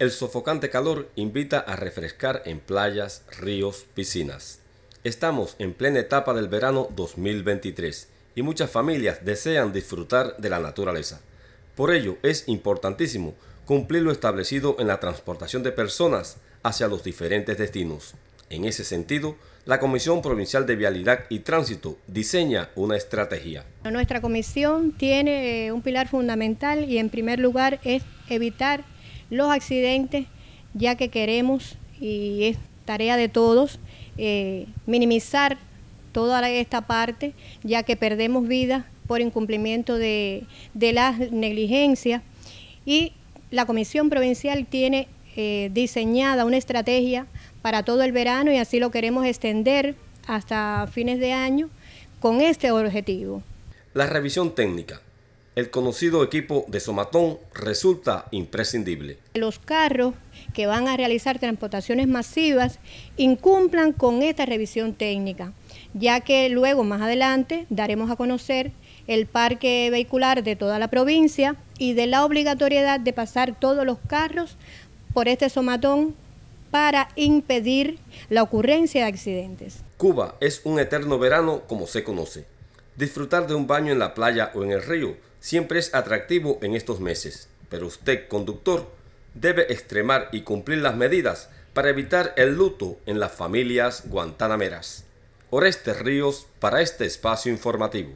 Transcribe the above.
El sofocante calor invita a refrescar en playas, ríos, piscinas. Estamos en plena etapa del verano 2023 y muchas familias desean disfrutar de la naturaleza. Por ello es importantísimo cumplir lo establecido en la transportación de personas hacia los diferentes destinos. En ese sentido, la Comisión Provincial de Vialidad y Tránsito diseña una estrategia. Nuestra comisión tiene eh, un pilar fundamental y en primer lugar es evitar los accidentes, ya que queremos, y es tarea de todos, eh, minimizar toda esta parte, ya que perdemos vidas por incumplimiento de, las negligencias. Y la Comisión Provincial tiene eh, diseñada una estrategia para todo el verano y así lo queremos extender hasta fines de año con este objetivo. La revisión técnica el conocido equipo de Somatón resulta imprescindible. Los carros que van a realizar transportaciones masivas incumplan con esta revisión técnica, ya que luego más adelante daremos a conocer el parque vehicular de toda la provincia y de la obligatoriedad de pasar todos los carros por este somatón para impedir la ocurrencia de accidentes. Cuba es un eterno verano como se conoce. Disfrutar de un baño en la playa o en el río siempre es atractivo en estos meses, pero usted, conductor, debe extremar y cumplir las medidas para evitar el luto en las familias guantanameras. Orestes Ríos para este espacio informativo.